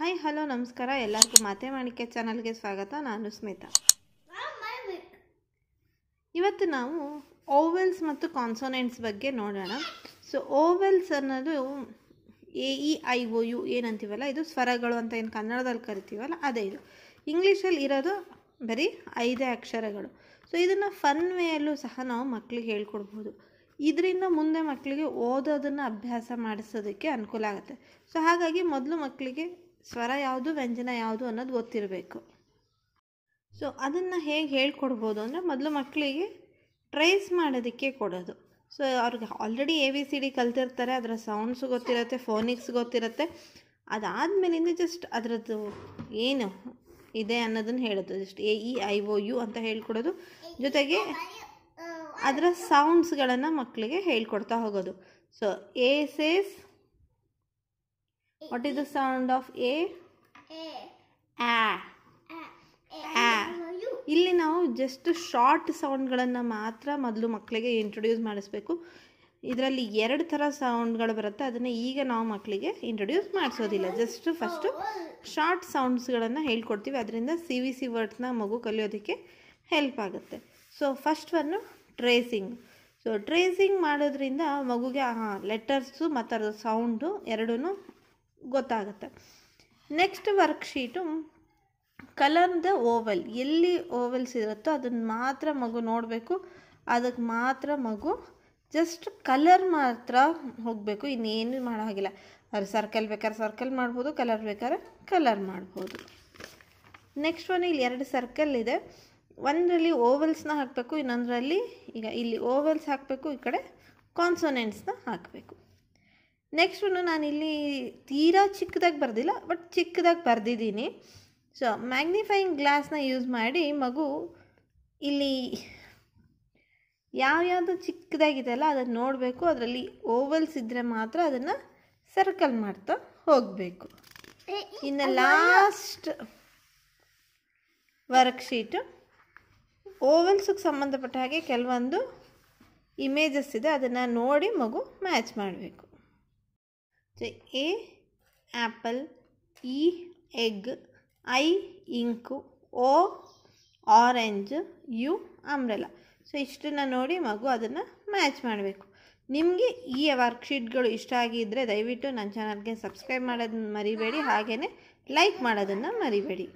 Hi hello ನಮಸ್ಕಾರ ಎಲ್ಲರಿಗೂ ಮಾತೆ ಮಾಡಿಕೆ ಚಾನಲ್ಗೆ ಸ್ವಾಗತ ನಾನು ಸ್ಮಿತಾ ಇವತ್ತು ನಾವು ಓವೆಲ್ಸ್ ಮತ್ತು ಕಾನ್ಸೋನೆಂಟ್ಸ್ ಬಗ್ಗೆ ನೋಡೋಣ ಸೊ ಓವೆಲ್ಸ್ ಅನ್ನೋದು A E I O U ಏನಂತೀವಲ್ಲ ಇದು ಸ್ವರಗಳು ಅಂತ ಏನು ಕನ್ನಡದಲ್ಲಿ ಕರಿತೀವಲ್ಲ ಅದೇ ಇದು ಇಂಗ್ಲೀಷಲ್ಲಿ ಇರೋದು ಬರೀ ಐದೇ ಅಕ್ಷರಗಳು ಸೊ ಇದನ್ನು ಫನ್ ವೇಯಲ್ಲೂ ಸಹ ನಾವು ಮಕ್ಕಳಿಗೆ ಹೇಳ್ಕೊಡ್ಬೋದು ಇದರಿಂದ ಮುಂದೆ ಮಕ್ಕಳಿಗೆ ಓದೋದನ್ನು ಅಭ್ಯಾಸ ಮಾಡಿಸೋದಕ್ಕೆ ಅನುಕೂಲ ಆಗುತ್ತೆ ಸೊ ಹಾಗಾಗಿ ಮೊದಲು ಮಕ್ಕಳಿಗೆ ಸ್ವರ ಯಾವುದು ವ್ಯಂಜನ ಯಾವುದು ಅನ್ನೋದು ಗೊತ್ತಿರಬೇಕು ಸೊ ಅದನ್ನು ಹೇಗೆ ಹೇಳ್ಕೊಡ್ಬೋದು ಅಂದರೆ ಮೊದಲು ಮಕ್ಕಳಿಗೆ ಟ್ರೇಸ್ ಮಾಡೋದಕ್ಕೆ ಕೊಡೋದು ಸೊ ಅವ್ರಿಗೆ already A B C D ಕಲ್ತಿರ್ತಾರೆ ಅದರ ಸೌಂಡ್ಸ್ ಗೊತ್ತಿರುತ್ತೆ ಫೋನಿಕ್ಸ್ ಗೊತ್ತಿರುತ್ತೆ ಮೇಲಿಂದ ಜಸ್ಟ್ ಅದರದ್ದು ಏನು ಇದೆ ಅನ್ನೋದನ್ನು ಹೇಳೋದು just A E I O U ಅಂತ ಹೇಳ್ಕೊಡೋದು ಜೊತೆಗೆ ಅದರ ಸೌಂಡ್ಸ್ಗಳನ್ನು ಮಕ್ಕಳಿಗೆ ಹೇಳ್ಕೊಡ್ತಾ ಹೋಗೋದು so A says What is the sound of A? A. ಇಲ್ಲಿ ನಾವು ಜಸ್ಟ್ ಶಾರ್ಟ್ ಸೌಂಡ್ಗಳನ್ನು ಮಾತ್ರ ಮೊದಲು ಮಕ್ಕಳಿಗೆ ಇಂಟ್ರೊಡ್ಯೂಸ್ ಮಾಡಿಸ್ಬೇಕು ಇದರಲ್ಲಿ ಎರಡು ಥರ ಸೌಂಡ್ಗಳು ಬರುತ್ತೆ ಅದನ್ನು ಈಗ ನಾವು ಮಕ್ಕಳಿಗೆ ಇಂಟ್ರೊಡ್ಯೂಸ್ ಮಾಡಿಸೋದಿಲ್ಲ ಜಸ್ಟ್ ಫಸ್ಟು ಶಾರ್ಟ್ ಸೌಂಡ್ಸ್ಗಳನ್ನು ಹೇಳ್ಕೊಡ್ತೀವಿ ಅದರಿಂದ ಸಿ ವಿ ಸಿ ವರ್ಡ್ಸ್ನ ಮಗು ಕಲಿಯೋದಕ್ಕೆ ಹೆಲ್ಪ್ ಆಗುತ್ತೆ so first one tracing so tracing ಮಾಡೋದ್ರಿಂದ ಮಗುಗೆ ಲೆಟರ್ಸು ಮತ್ತು ಅದರ ಸೌಂಡು ಎರಡೂ ಗೊತ್ತಾಗುತ್ತೆ next worksheet colour the vowel ಎಲ್ಲಿ ಓವಲ್ಸ್ ಇರುತ್ತೋ ಅದನ್ನು ಮಾತ್ರ ಮಗು ನೋಡಬೇಕು ಅದಕ್ಕೆ ಮಾತ್ರ ಮಗು ಜಸ್ಟ್ ಕಲರ್ ಮಾತ್ರ ಹೋಗಬೇಕು ಇನ್ನೇನು ಮಾಡೋ ಹಾಗಿಲ್ಲ ಅದ್ರ ಸರ್ಕಲ್ ಬೇಕಾದ್ರೆ ಸರ್ಕಲ್ ಮಾಡ್ಬೋದು ಕಲರ್ ಬೇಕಾದ್ರೆ ಕಲರ್ ಮಾಡ್ಬೋದು ನೆಕ್ಸ್ಟ್ ಒನ್ ಇಲ್ಲಿ ಎರಡು ಸರ್ಕಲ್ ಇದೆ ಒಂದರಲ್ಲಿ ಓವಲ್ಸ್ನ ಹಾಕಬೇಕು ಇನ್ನೊಂದರಲ್ಲಿ ಈಗ ಇಲ್ಲಿ ಓವಲ್ಸ್ ಹಾಕಬೇಕು ಈ ಕಡೆ ಕಾನ್ಸೊನೆಂಟ್ಸ್ನ ಹಾಕಬೇಕು ನೆಕ್ಸ್ಟ್ ನಾನು ನಾನಿಲ್ಲಿ ತೀರಾ ಚಿಕ್ಕದಾಗಿ ಬರೆದಿಲ್ಲ ಬಟ್ ಚಿಕ್ಕದಾಗಿ ಬರೆದಿದ್ದೀನಿ ಸೊ ಮ್ಯಾಗ್ನಿಫೈಯಿಂಗ್ ಗ್ಲಾಸ್ನ ಯೂಸ್ ಮಾಡಿ ಮಗು ಇಲ್ಲಿ ಯಾವ್ಯಾವುದು ಚಿಕ್ಕದಾಗಿದೆಯಲ್ಲ ಅದನ್ನು ನೋಡಬೇಕು ಅದರಲ್ಲಿ ಓವಲ್ಸ್ ಇದ್ದರೆ ಮಾತ್ರ ಅದನ್ನು ಸರ್ಕಲ್ ಮಾಡ್ತಾ ಹೋಗಬೇಕು ಇನ್ನು ಲಾಸ್ಟ್ ವರ್ಕ್ ಶೀಟು ಓವಲ್ಸಿಗೆ ಸಂಬಂಧಪಟ್ಟ ಹಾಗೆ ಕೆಲವೊಂದು ಇಮೇಜಸ್ ಇದೆ ಅದನ್ನು ನೋಡಿ ಮಗು ಮ್ಯಾಚ್ ಮಾಡಬೇಕು so A apple E egg I ink O orange U umbrella so ಇಷ್ಟನ್ನು ನೋಡಿ ಮಗು ಅದನ್ನು ಮ್ಯಾಚ್ ಮಾಡಬೇಕು ನಿಮಗೆ ಈ ವರ್ಕ್ಶೀಟ್ಗಳು ಇಷ್ಟ ಆಗಿದ್ದರೆ ದಯವಿಟ್ಟು ನನ್ನ ಚಾನಲ್ಗೆ ಸಬ್ಸ್ಕ್ರೈಬ್ ಮಾಡೋದನ್ನು ಮರಿಬೇಡಿ ಹಾಗೆಯೇ ಲೈಕ್ ಮಾಡೋದನ್ನು ಮರಿಬೇಡಿ